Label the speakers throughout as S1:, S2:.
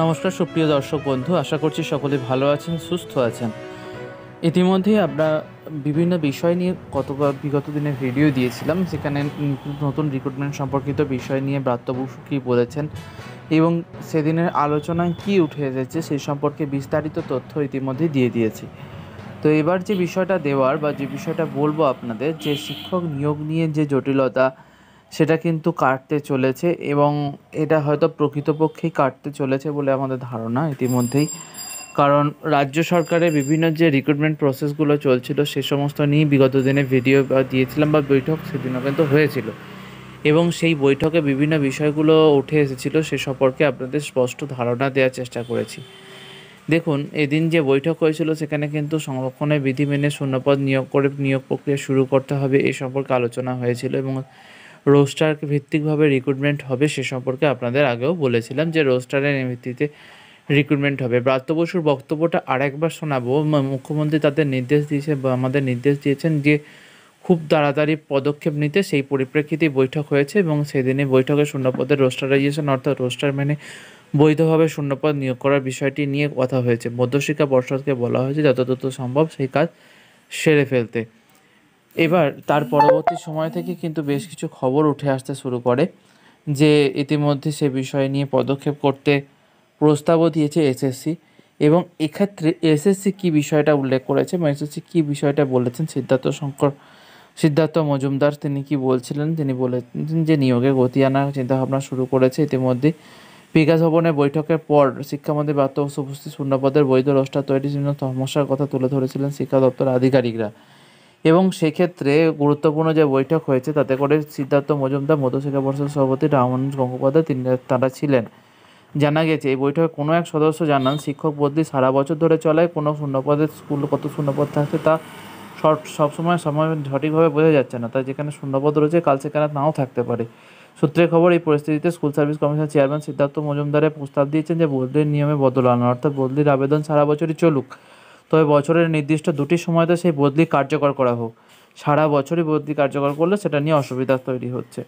S1: নমস্কার সুপ্রিয় দর্শক বন্ধু আশা করছি সকলে ভালো আছেন সুস্থ আছেন ইতিমধ্যে আমরা বিভিন্ন বিষয় নিয়ে কত বিগত দিনে ভিডিও দিয়েছিলাম সেখানে নতুন রিক্রুটমেন্ট সম্পর্কিত বিষয় নিয়ে ব্রাত্যবসু কী বলেছেন এবং সেদিনের আলোচনায় কি উঠে এসেছে সেই সম্পর্কে বিস্তারিত তথ্য ইতিমধ্যে দিয়ে দিয়েছি তো এবার যে বিষয়টা দেওয়ার বা যে বিষয়টা বলবো আপনাদের যে শিক্ষক নিয়োগ নিয়ে যে জটিলতা সেটা কিন্তু কাটতে চলেছে এবং এটা হয়তো প্রকৃতপক্ষেই কাটতে চলেছে বলে আমাদের ধারণা ইতিমধ্যেই কারণ রাজ্য সরকারের বিভিন্ন যে রিক্রুটমেন্ট প্রসেসগুলো চলছিল সে সমস্ত নিয়েই বিগত দিনে ভিডিও দিয়েছিলাম বা বৈঠক সেদিনও কিন্তু হয়েছিল এবং সেই বৈঠকে বিভিন্ন বিষয়গুলো উঠে এসেছিল সে সম্পর্কে আপনাদের স্পষ্ট ধারণা দেওয়ার চেষ্টা করেছি দেখুন এদিন যে বৈঠক হয়েছিল সেখানে কিন্তু সংরক্ষণের বিধি মেনে শূন্যপদ নিয়োগ করে নিয়োগ প্রক্রিয়া শুরু করতে হবে এ সম্পর্কে আলোচনা হয়েছিল এবং রোস্টার ভিত্তিকভাবে রিক্রুটমেন্ট হবে সে সম্পর্কে আপনাদের আগেও বলেছিলাম যে রোস্টারের ভিত্তিতে রিক্রুটমেন্ট হবে ব্রাত্য বসুর বক্তব্যটা আরেকবার শোনাবো মুখ্যমন্ত্রী তাদের নির্দেশ দিয়েছে বা আমাদের নির্দেশ দিয়েছেন যে খুব তাড়াতাড়ি পদক্ষেপ নিতে সেই পরিপ্রেক্ষিতে বৈঠক হয়েছে এবং সেদিনে বৈঠকে শূন্যপদের রোস্টারাইজেশন অর্থাৎ রোস্টার মেনে বৈধভাবে শূন্যপদ নিয়োগ করার বিষয়টি নিয়ে কথা হয়েছে মধ্যশিক্ষা পর্ষদকে বলা হয়েছে যত দ্রুত সম্ভব সেই কাজ সেরে ফেলতে এবার তার পরবর্তী সময় থেকে কিন্তু বেশ কিছু খবর উঠে আসতে শুরু করে যে ইতিমধ্যে সে বিষয় নিয়ে পদক্ষেপ করতে প্রস্তাবও দিয়েছে এসএসসি এবং এক্ষেত্রে এসএসসি কি বিষয়টা উল্লেখ করেছে বা এসএসসি কী বিষয়টা বলেছেন সিদ্ধার্থ শঙ্কর সিদ্ধার্থ মজুমদার তিনি কি বলছিলেন তিনি বলেছেন যে নিয়োগে গতি আনার চিন্তাভাবনা শুরু করেছে ইতিমধ্যে বিকাশ ভবনে বৈঠকের পর শিক্ষামন্ত্রী বার্তা উপস্থিত শূন্যপদের বৈধ রষ্টা তৈরির জন্য সমস্যার কথা তুলে ধরেছিলেন শিক্ষা দপ্তর আধিকারিকরা এবং সেক্ষেত্রে গুরুত্বপূর্ণ যে বৈঠক হয়েছে তাতে করে সিদ্ধার্থ মজুমদার মধুশেখা পরিষদ সভাপতি রামানুজ গঙ্গোপাধ্যায় তিনি তারা ছিলেন জানা গেছে এই বৈঠকে কোনো এক সদস্য জানান শিক্ষক বদলি সারা বছর ধরে চলায় কোনো শূন্যপদে স্কুল কত শূন্যপদ থাকছে তা সবসময় সময় সঠিকভাবে বোঝা যাচ্ছে না তাই যেখানে শূন্যপদ রয়েছে কাল সেখানে নাও থাকতে পারে সূত্রে খবর এই পরিস্থিতিতে স্কুল সার্ভিস কমিশনের চেয়ারম্যান সিদ্ধার্থ মজুমদারের প্রস্তাব দিয়েছেন যে বদলির নিয়মে বদল আনা অর্থাৎ বদলির আবেদন সারা বছরই চলুক তবে বছরের নির্দিষ্ট দুটি সময়তে সেই বদলি কার্যকর করা হোক সারা বছরই বদলি কার্যকর করলে সেটা নিয়ে অসুবিধা তৈরি হচ্ছে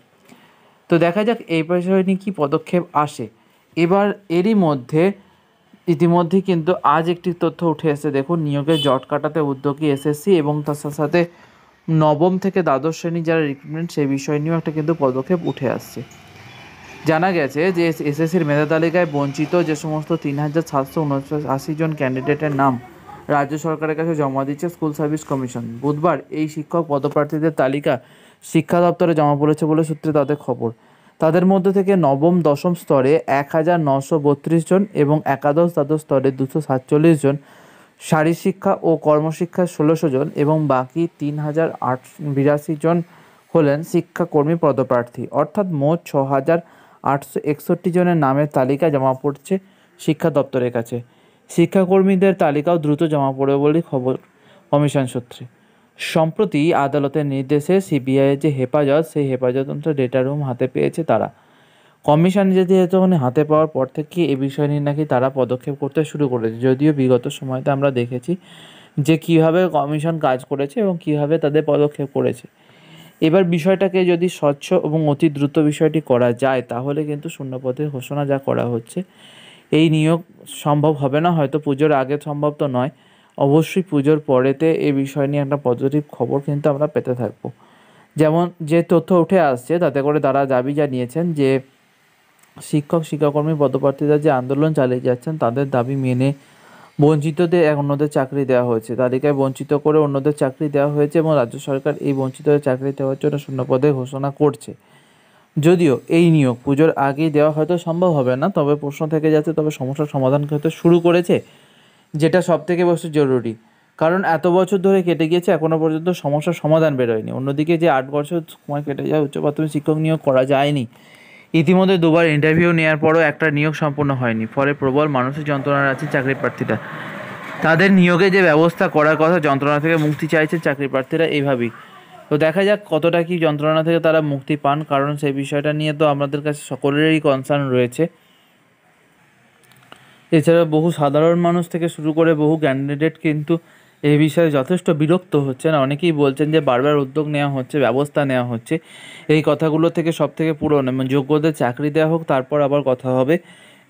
S1: তো দেখা যাক এই বিষয় নিয়ে কী পদক্ষেপ আসে এবার এরই মধ্যে ইতিমধ্যে কিন্তু আজ একটি তথ্য উঠে এসে দেখুন নিয়োগের জট কাটাতে উদ্যোগী এসএসসি এবং তার সাথে সাথে নবম থেকে দ্বাদশ শ্রেণী যারা রিক্রুটমেন্ট সেই বিষয় নিয়েও একটা কিন্তু পদক্ষেপ উঠে আসছে জানা গেছে যে এসএসসির মেধা তালিকায় বঞ্চিত যে সমস্ত তিন হাজার সাতশো উনআশি জন ক্যান্ডিডেটের নাম রাজ্য সরকারের কাছে জমা দিচ্ছে স্কুল সার্ভিস কমিশন বুধবার এই শিক্ষক পদপ্রার্থীদের তালিকা শিক্ষা দপ্তরে জমা পড়েছে বলে সূত্রে তাদের খবর তাদের মধ্যে থেকে নবম দশম স্তরে এক হাজার নশো বত্রিশ জন এবং একাদশ দ্বাদশ স্তরে দুশো সাতচল্লিশ জন শিক্ষা ও কর্মশিক্ষা ষোলোশো জন এবং বাকি তিন হাজার আট বিরাশি জন হলেন শিক্ষাকর্মী পদপ্রার্থী অর্থাৎ মোট ছ হাজার আটশো একষট্টি জনের নামের তালিকা জমা পড়ছে শিক্ষা দপ্তরের কাছে শিক্ষাকর্মীদের তালিকাও দ্রুত জমা পড়বে বলে খবর কমিশন সূত্রে সম্প্রতি আদালতের নির্দেশে সিবিআইয়ের যে হেফাজত সেই হেফাজত ডেটা রুম হাতে পেয়েছে তারা কমিশন যেতে যেতে হাতে পাওয়ার পর থেকে এ বিষয় নিয়ে নাকি তারা পদক্ষেপ করতে শুরু করেছে যদিও বিগত সময়তে আমরা দেখেছি যে কিভাবে কমিশন কাজ করেছে এবং কিভাবে তাদের পদক্ষেপ করেছে এবার বিষয়টাকে যদি স্বচ্ছ এবং অতি দ্রুত বিষয়টি করা যায় তাহলে কিন্তু শূন্যপদের ঘোষণা যা করা হচ্ছে এই নিয়োগ সম্ভব হবে না হয়তো পুজোর আগে সম্ভব তো নয় অবশ্যই পুজোর পরেতে এই বিষয় নিয়ে একটা পজিটিভ খবর কিন্তু আমরা পেতে থাকব যেমন যে তথ্য উঠে আসছে তাতে করে তারা দাবি জানিয়েছেন যে শিক্ষক শিক্ষাকর্মী পদপ্রার্থীরা যে আন্দোলন চালিয়ে যাচ্ছেন তাদের দাবি মেনে বঞ্চিতদের এক অন্যদের চাকরি দেওয়া হয়েছে তালিকায় বঞ্চিত করে অন্যদের চাকরি দেওয়া হয়েছে এবং রাজ্য সরকার এই বঞ্চিতদের চাকরি দেওয়ার জন্য শূন্যপদে ঘোষণা করছে যদিও এই নিয়োগ পুজোর আগেই দেওয়া হয়তো সম্ভব হবে না তবে প্রশ্ন থেকে যাচ্ছে তবে সমস্যার সমাধান হয়তো শুরু করেছে যেটা সব থেকে বেশি জরুরি কারণ এত বছর ধরে কেটে গিয়েছে এখনও পর্যন্ত সমস্যার সমাধান বেরোয়নি অন্যদিকে যে আট বছর সময় কেটে যায় উচ্চ প্রাথমিক শিক্ষক নিয়োগ করা যায়নি ইতিমধ্যে দুবার ইন্টারভিউ নেওয়ার পরও একটা নিয়োগ সম্পূর্ণ হয়নি ফলে প্রবল মানসিক যন্ত্রণার আছে চাকরি প্রার্থীরা তাদের নিয়োগে যে ব্যবস্থা করার কথা যন্ত্রণা থেকে মুক্তি চাইছে চাকরি প্রার্থীরা এইভাবেই তো দেখা যাক কতটা কি যন্ত্রণা থেকে তারা মুক্তি পান কারণ সেই বিষয়টা নিয়ে তো আমাদের কাছে সকলেরই কনসার্ন রয়েছে এছাড়া বহু সাধারণ মানুষ থেকে শুরু করে বহু ক্যান্ডিডেট কিন্তু এই বিষয়ে যথেষ্ট বিরক্ত হচ্ছেন অনেকেই বলছেন যে বারবার উদ্যোগ নেওয়া হচ্ছে ব্যবস্থা নেওয়া হচ্ছে এই কথাগুলো থেকে সব থেকে পুরনো মানে যোগ্যদের চাকরি দেওয়া হোক তারপর আবার কথা হবে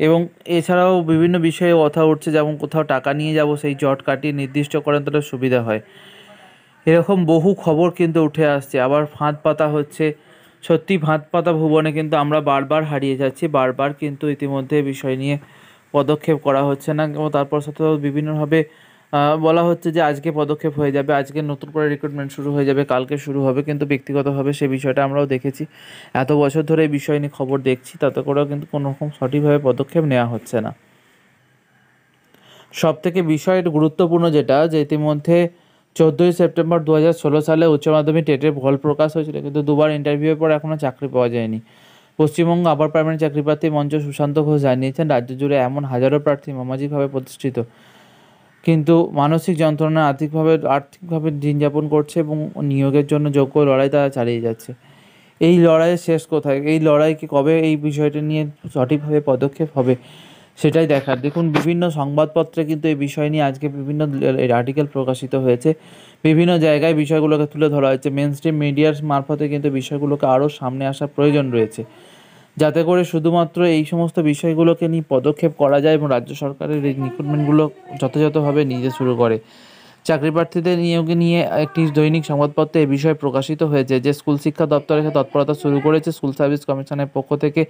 S1: এবং এছাড়াও বিভিন্ন বিষয়ে কথা উঠছে যেমন কোথাও টাকা নিয়ে যাব সেই জট কাটিয়ে নির্দিষ্ট করেন তাদের সুবিধা হয় এরকম বহু খবর কিন্তু উঠে আসছে আবার ফাঁদ পাতা হচ্ছে সত্যি ফাঁদ পাতা ভুবনে কিন্তু আমরা বারবার হারিয়ে যাচ্ছি বারবার কিন্তু ইতিমধ্যে বিষয় নিয়ে পদক্ষেপ করা হচ্ছে না এবং তারপর সাথে বিভিন্নভাবে বলা হচ্ছে যে আজকে পদক্ষেপ হয়ে যাবে আজকে নতুন করে রিক্রুটমেন্ট শুরু হয়ে যাবে কালকে শুরু হবে কিন্তু ব্যক্তিগতভাবে সে বিষয়টা আমরাও দেখেছি এত বছর ধরে এই বিষয় নিয়ে খবর দেখছি তাতে করেও কিন্তু কোনো রকম সঠিকভাবে পদক্ষেপ নেওয়া হচ্ছে না সবথেকে বিষয়ের গুরুত্বপূর্ণ যেটা যে ইতিমধ্যে চোদ্দোই সেপ্টেম্বর দু সালে উচ্চ মাধ্যমিক টেটের ফল প্রকাশ হয়েছিল কিন্তু দুবার ইন্টারভিউয়ের পর এখনও চাকরি পাওয়া যায়নি পশ্চিমবঙ্গ আবার প্রাইমারি চাকরি প্রার্থী মঞ্চ সুশান্ত ঘোষ জানিয়েছেন রাজ্য জুড়ে এমন হাজারো প্রার্থী সামাজিকভাবে প্রতিষ্ঠিত কিন্তু মানসিক যন্ত্রণা আর্থিকভাবে আর্থিকভাবে দিন যাপন করছে এবং নিয়োগের জন্য যোগ্য লড়াই তারা চালিয়ে যাচ্ছে এই লড়াইয়ের শেষ কোথায় এই লড়াইকে কবে এই বিষয়টা নিয়ে সঠিকভাবে পদক্ষেপ হবে সেটাই দেখার দেখুন বিভিন্ন সংবাদপত্রে কিন্তু এই বিষয় নিয়ে আজকে বিভিন্ন আর্টিকেল প্রকাশিত হয়েছে বিভিন্ন জায়গায় বিষয়গুলোকে তুলে ধরা হয়েছে মেন স্ট্রিম মিডিয়ার মারফতে কিন্তু বিষয়গুলোকে আরও সামনে আসার প্রয়োজন রয়েছে যাতে করে শুধুমাত্র এই সমস্ত বিষয়গুলোকে নিয়ে পদক্ষেপ করা যায় এবং রাজ্য সরকারের এই রিক্রুটমেন্টগুলো যথাযথভাবে নিজে শুরু করে চাকরি প্রার্থীদের নিয়োগ নিয়ে একটি দৈনিক সংবাদপত্রে এ বিষয়ে প্রকাশিত হয়েছে যে স্কুল শিক্ষা দপ্তরের তৎপরতা শুরু করেছে স্কুল সার্ভিস কমিশনের পক্ষ থেকে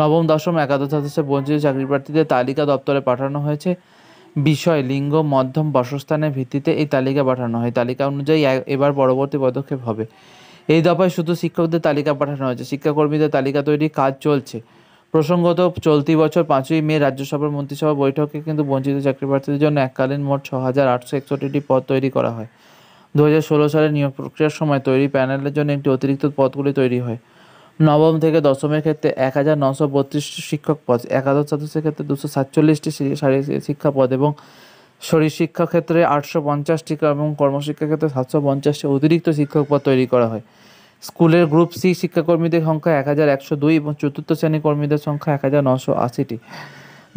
S1: নবম দশম একাদশ সদস্যে বঞ্চিত চাকরি প্রার্থীদের তালিকা দপ্তরে পাঠানো হয়েছে বিষয় লিঙ্গ মধ্যম বাসস্থানের ভিত্তিতে এই তালিকা পাঠানো হয় তালিকা অনুযায়ী এবার পরবর্তী পদক্ষেপ হবে এই দফায় শুধু শিক্ষকদের তালিকা পাঠানো হয়েছে শিক্ষাকর্মীদের তালিকা তৈরি কাজ চলছে প্রসঙ্গত চলতি বছর পাঁচই মে রাজ্যসভার মন্ত্রিসভা বৈঠকে কিন্তু বঞ্চিত চাকরি প্রার্থীদের জন্য এককালীন মোট ছ হাজার আটশো একষট্টিটি পদ তৈরি করা হয় দু হাজার ষোলো সালের নিয়োগ প্রক্রিয়ার সময় তৈরি প্যানেলের জন্য একটি অতিরিক্ত পদগুলি তৈরি হয় নবম থেকে দশমের ক্ষেত্রে এক হাজার নশো বত্রিশটি শিক্ষক পদ একাদশ সদস্যের ক্ষেত্রে দুশো সাতচল্লিশটি শিক্ষা পদ এবং শরীর শিক্ষা ক্ষেত্রে আটশো পঞ্চাশটি এবং কর্মশিক্ষা ক্ষেত্রে সাতশো পঞ্চাশটি অতিরিক্ত শিক্ষক পদ তৈরি করা হয় স্কুলের গ্রুপ সি শিক্ষাকর্মীদের সংখ্যা এক হাজার একশো দুই এবং চতুর্থ শ্রেণী কর্মীদের সংখ্যা এক হাজার নশো আশিটি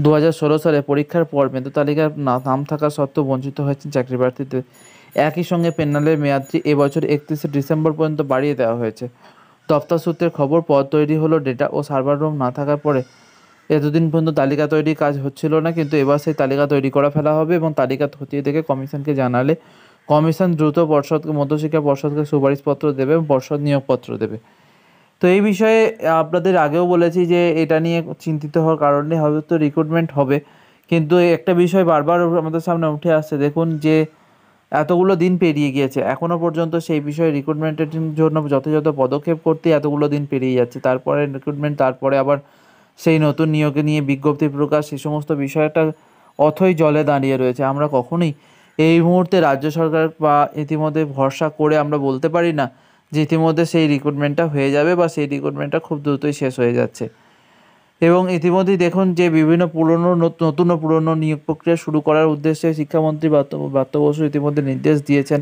S1: দু হাজার ষোলো সালে পরীক্ষার পর মেধা তালিকার নাম থাকা সত্ত্বেও বঞ্চিত হয়েছেন চাকরি প্রার্থীদের একই সঙ্গে পেনালের মেয়াদটি এবছর একত্রিশে ডিসেম্বর পর্যন্ত বাড়িয়ে দেওয়া হয়েছে দপ্তর সূত্রের খবর পদ তৈরি হলো ডেটা ও সার্ভার রুম না থাকার পরে এতদিন পর্যন্ত তালিকা তৈরির কাজ হচ্ছিল না কিন্তু এবার সেই তালিকা তৈরি করা ফেলা হবে এবং তালিকা থতিয়ে দেখে কমিশনকে জানালে কমিশন দ্রুত পর্ষদকে মধ্যশিক্ষা পর্ষদকে সুপারিশপত্র দেবে পর্ষদ নিয়োগপত্র দেবে তো এই বিষয়ে আপনাদের আগেও বলেছি যে এটা নিয়ে চিন্তিত হওয়ার কারণে হয়তো রিক্রুটমেন্ট হবে কিন্তু একটা বিষয় বারবার আমাদের সামনে উঠে আসছে দেখুন যে এতগুলো দিন পেরিয়ে গিয়েছে এখনও পর্যন্ত সেই বিষয়ে রিক্রুটমেন্টের জন্য যথাযথ পদক্ষেপ করতে এতগুলো দিন পেরিয়ে যাচ্ছে তারপরে রিক্রুটমেন্ট তারপরে আবার সেই নতুন নিয়োগে নিয়ে বিজ্ঞপ্তি প্রকাশ সেই সমস্ত বিষয়টা অথই জলে দাঁড়িয়ে রয়েছে আমরা কখনোই এই মুহূর্তে রাজ্য সরকার বা ইতিমধ্যে ভরসা করে আমরা বলতে পারি না যে ইতিমধ্যে সেই রিক্রুটমেন্টটা হয়ে যাবে বা সেই রিক্রুটমেন্টটা খুব দ্রুতই শেষ হয়ে যাচ্ছে এবং ইতিমধ্যেই দেখুন যে বিভিন্ন পুরনো নতুন ও পুরনো নিয়োগ প্রক্রিয়া শুরু করার উদ্দেশ্যে শিক্ষামন্ত্রী ব্রাত্য বসু ইতিমধ্যে নির্দেশ দিয়েছেন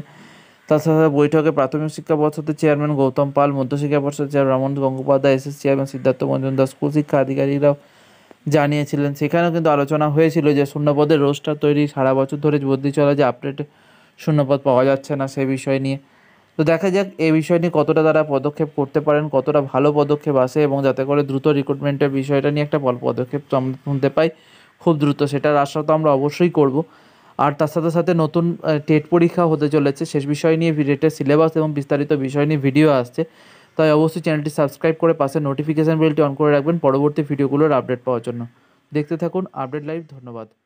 S1: তাছাড়া বৈঠকে প্রাথমিক শিক্ষা পর্ষদের চেয়ারম্যান গৌতম পাল মধ্যশিক্ষা পর্ষদের chairman Raman Gangopadhyay SS chairman Siddhartha Das school শিক্ষা আধিকারিকরাও জানিয়েছিলেন সেখানেও কিন্তু আলোচনা হয়েছিল যে শূন্যপদের রোস্টার তৈরি সারা বছর ধরে বদলি চলা যে আপডেট শূন্যপদ পাওয়া যাচ্ছে না সে বিষয় নিয়ে তো দেখা যাক এই বিষয় নিয়ে কতটা তারা পদক্ষেপ করতে পারেন কতটা ভালো পদক্ষেপ আসে এবং যাতে করে দ্রুত রিক্রুটমেন্টের বিষয়টা নিয়ে একটা পদক্ষেপ তো আমরা শুনতে পাই খুব দ্রুত সেটার আশা তো আমরা অবশ্যই করব আর তার সাথে সাথে নতুন টেট পরীক্ষা হতে চলেছে শেষ বিষয় নিয়ে টেটের সিলেবাস এবং বিস্তারিত বিষয় নিয়ে ভিডিও আসছে তাই অবশ্যই চ্যানেলটি সাবস্ক্রাইব করে পাশে নোটিফিকেশান বেলটি অন করে রাখবেন পরবর্তী ভিডিওগুলোর আপডেট পাওয়ার জন্য দেখতে থাকুন আপডেট লাইভ ধন্যবাদ